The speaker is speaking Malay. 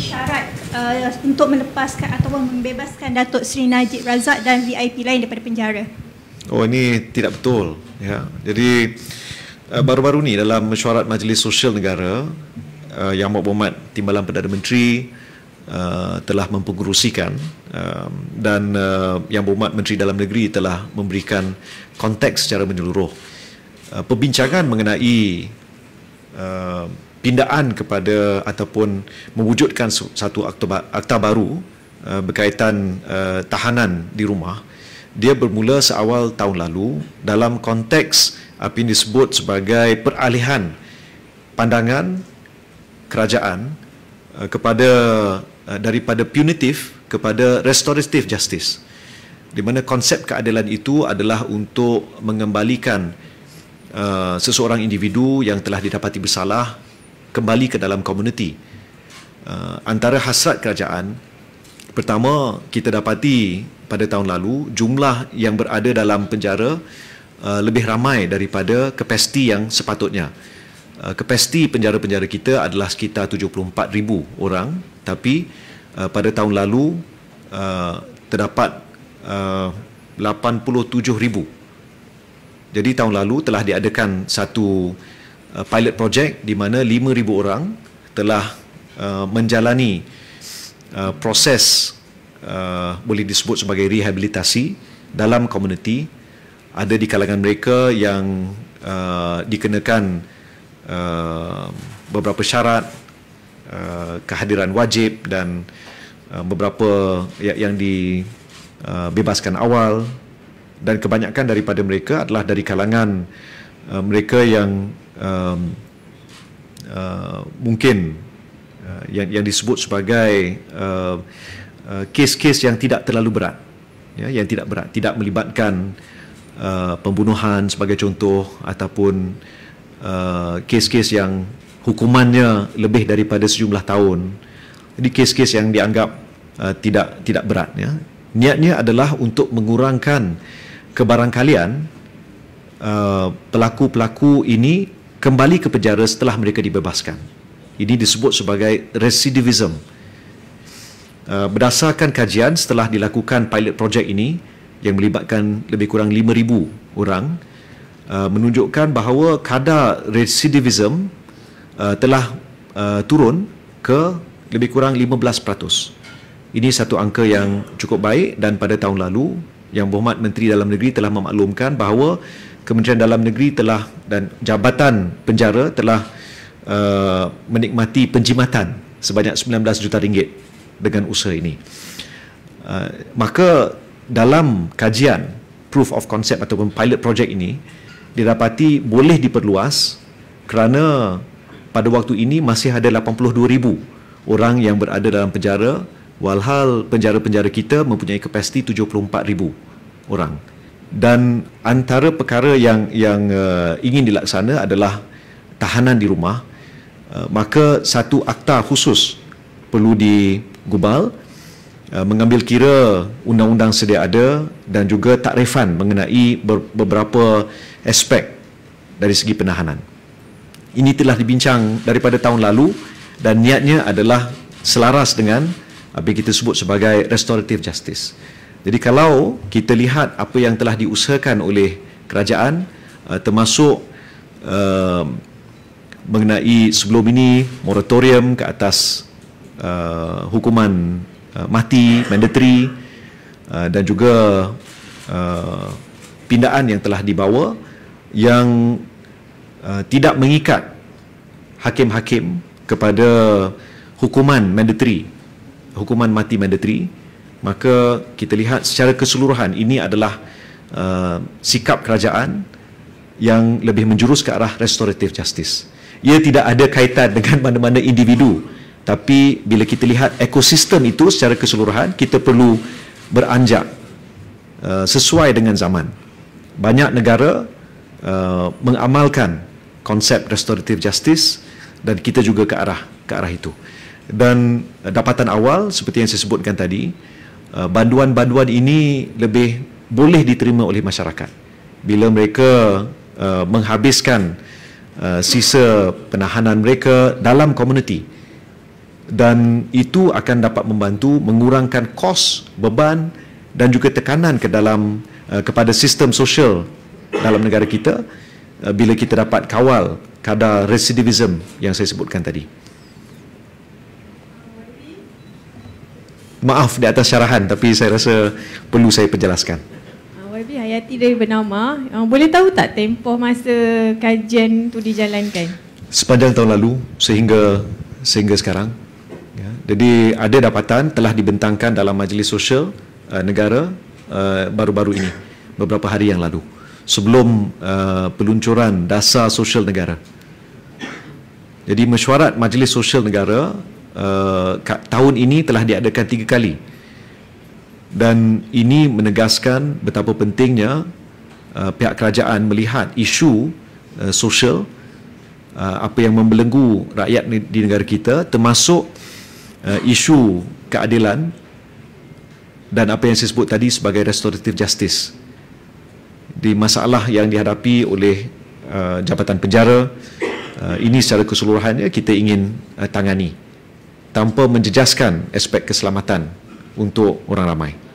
syarat uh, untuk melepaskan atau membebaskan Datuk Seri Najib Razak dan VIP lain daripada penjara? Oh ini tidak betul. Ya. Jadi uh, baru-baru ni dalam mesyuarat Majlis Sosial Negara uh, Yang Mok Bomat Timbalan Perdana Menteri Uh, telah mempengurusikan uh, um, dan uh, yang berhormat Menteri Dalam Negeri telah memberikan konteks secara menyeluruh uh, perbincangan mengenai uh, pindaan kepada ataupun mewujudkan satu akta, akta baru uh, berkaitan uh, tahanan di rumah dia bermula seawal tahun lalu dalam konteks apa yang disebut sebagai peralihan pandangan kerajaan uh, kepada uh, daripada punitif kepada restoratif justice di mana konsep keadilan itu adalah untuk mengembalikan uh, seseorang individu yang telah didapati bersalah kembali ke dalam komuniti. Uh, antara hasrat kerajaan, pertama kita dapati pada tahun lalu jumlah yang berada dalam penjara uh, lebih ramai daripada kapasiti yang sepatutnya. Uh, kapasiti penjara-penjara kita adalah sekitar ribu orang tapi uh, pada tahun lalu uh, terdapat uh, ribu Jadi tahun lalu telah diadakan satu Uh, pilot project di mana 5000 orang telah uh, menjalani uh, proses uh, boleh disebut sebagai rehabilitasi dalam komuniti ada di kalangan mereka yang uh, dikenakan uh, beberapa syarat uh, kehadiran wajib dan uh, beberapa ya, yang, yang dibebaskan uh, awal dan kebanyakan daripada mereka adalah dari kalangan uh, mereka yang um, uh, mungkin uh, yang yang disebut sebagai kes-kes uh, uh, yang tidak terlalu berat ya yang tidak berat tidak melibatkan uh, pembunuhan sebagai contoh ataupun uh, kes-kes yang hukumannya lebih daripada sejumlah tahun jadi kes-kes yang dianggap uh, tidak tidak berat ya niatnya adalah untuk mengurangkan kebarangkalian uh, pelaku-pelaku ini kembali ke penjara setelah mereka dibebaskan. Ini disebut sebagai residivism. Uh, berdasarkan kajian setelah dilakukan pilot projek ini yang melibatkan lebih kurang 5,000 orang uh, menunjukkan bahawa kadar residivism uh, telah turun ke lebih kurang 15%. Ini satu angka yang cukup baik dan pada tahun lalu yang berhormat Menteri Dalam Negeri telah memaklumkan bahawa uh, Kementerian Dalam Negeri telah dan Jabatan Penjara telah uh, menikmati penjimatan sebanyak 19 juta ringgit dengan usaha ini. Uh, maka dalam kajian proof of concept ataupun pilot project ini didapati boleh diperluas kerana pada waktu ini masih ada 82,000 orang yang berada dalam penjara walhal penjara-penjara kita mempunyai kapasiti 74,000 orang dan antara perkara yang yang uh, ingin dilaksana adalah tahanan di rumah uh, maka satu akta khusus perlu digubal uh, mengambil kira undang-undang sedia ada dan juga takrifan mengenai beberapa aspek dari segi penahanan. Ini telah dibincang daripada tahun lalu dan niatnya adalah selaras dengan apa kita sebut sebagai restorative justice. Jadi kalau kita lihat apa yang telah diusahakan oleh kerajaan uh, termasuk uh, mengenai sebelum ini moratorium ke atas uh, hukuman uh, mati mandatory uh, dan juga uh, pindaan yang telah dibawa yang uh, tidak mengikat hakim-hakim kepada hukuman mandatory hukuman mati mandatory maka kita lihat secara keseluruhan ini adalah uh, sikap kerajaan yang lebih menjurus ke arah restoratif justice. Ia tidak ada kaitan dengan mana-mana individu tapi bila kita lihat ekosistem itu secara keseluruhan kita perlu beranjak uh, sesuai dengan zaman. Banyak negara uh, mengamalkan konsep restoratif justice dan kita juga ke arah ke arah itu. Dan uh, dapatan awal seperti yang saya sebutkan tadi Uh, banduan-banduan ini lebih boleh diterima oleh masyarakat bila mereka uh, menghabiskan uh, sisa penahanan mereka dalam komuniti dan itu akan dapat membantu mengurangkan kos beban dan juga tekanan ke dalam uh, kepada sistem sosial dalam negara kita uh, bila kita dapat kawal kadar residivism yang saya sebutkan tadi maaf di atas syarahan tapi saya rasa perlu saya perjelaskan. Ah, YB Hayati dari Bernama, ah, boleh tahu tak tempoh masa kajian tu dijalankan? Sepanjang tahun lalu sehingga sehingga sekarang. Ya. Jadi ada dapatan telah dibentangkan dalam majlis sosial ah, negara baru-baru ini beberapa hari yang lalu sebelum peluncuran dasar sosial negara. Jadi mesyuarat majlis sosial negara uh, tahun ini telah diadakan tiga kali dan ini menegaskan betapa pentingnya uh, pihak kerajaan melihat isu uh, sosial uh, apa yang membelenggu rakyat di negara kita termasuk uh, isu keadilan dan apa yang saya sebut tadi sebagai restorative justice di masalah yang dihadapi oleh uh, jabatan penjara uh, ini secara keseluruhannya kita ingin uh, tangani tanpa menjejaskan aspek keselamatan untuk orang ramai.